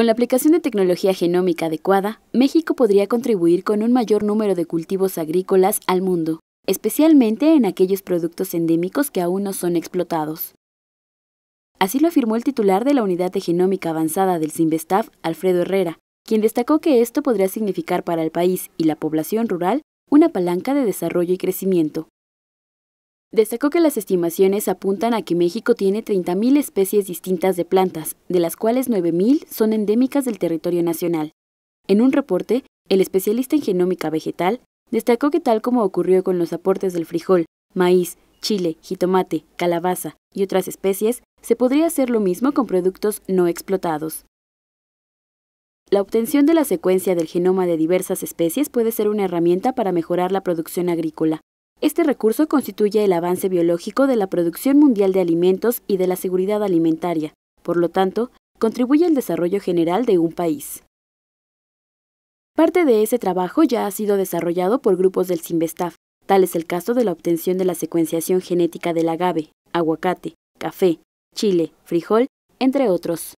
Con la aplicación de tecnología genómica adecuada, México podría contribuir con un mayor número de cultivos agrícolas al mundo, especialmente en aquellos productos endémicos que aún no son explotados. Así lo afirmó el titular de la Unidad de Genómica Avanzada del CIMBESTAF, Alfredo Herrera, quien destacó que esto podría significar para el país y la población rural una palanca de desarrollo y crecimiento, Destacó que las estimaciones apuntan a que México tiene 30.000 especies distintas de plantas, de las cuales 9.000 son endémicas del territorio nacional. En un reporte, el especialista en genómica vegetal destacó que tal como ocurrió con los aportes del frijol, maíz, chile, jitomate, calabaza y otras especies, se podría hacer lo mismo con productos no explotados. La obtención de la secuencia del genoma de diversas especies puede ser una herramienta para mejorar la producción agrícola, este recurso constituye el avance biológico de la producción mundial de alimentos y de la seguridad alimentaria. Por lo tanto, contribuye al desarrollo general de un país. Parte de ese trabajo ya ha sido desarrollado por grupos del SIMBESTAF, tal es el caso de la obtención de la secuenciación genética del agave, aguacate, café, chile, frijol, entre otros.